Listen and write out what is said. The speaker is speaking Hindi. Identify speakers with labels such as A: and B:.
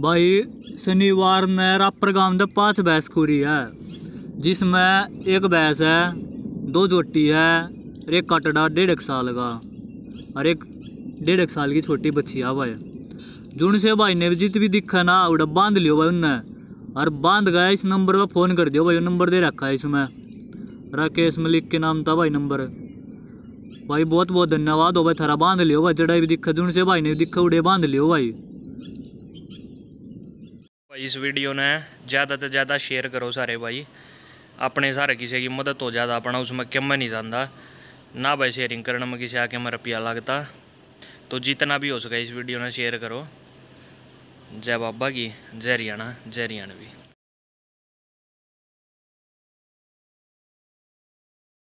A: भाई शनिवार ने रापर गांव में पाँच भैंस खोरी है जिसमें एक भैंस है दो जोटी है और एक कटड़ा डेढ़ साल का और एक डेढ़ साल की छोटी बच्ची है भाई जून से भाई ने जित भी दिखा ना उड़ा बांध लियो भाई उनने और बांध गया इस नंबर पर फ़ोन कर दियो भाई नंबर दे रखा है इसमें राकेश मलिक के नाम था भाई नंबर भाई बहुत बहुत धन्यवाद हो भाई थारा बांध लियो भाई जड़ा भी दिखा जून से भाई ने दिखा उड़े बांध लियो भाई
B: भाई इस वीडियो ने ज़्यादा तो ज़्यादा शेयर करो सारे भाई अपने सारे किसी की मदद हो तो ज़्यादा अपना उसमें कम नहीं जाना ना भाई शेयरिंग करने में किसी आके में रुपया लगता तो जितना भी हो सका इस वीडियो ने शेयर करो जय बाबा की जय हरियाणा जय हरियाणवी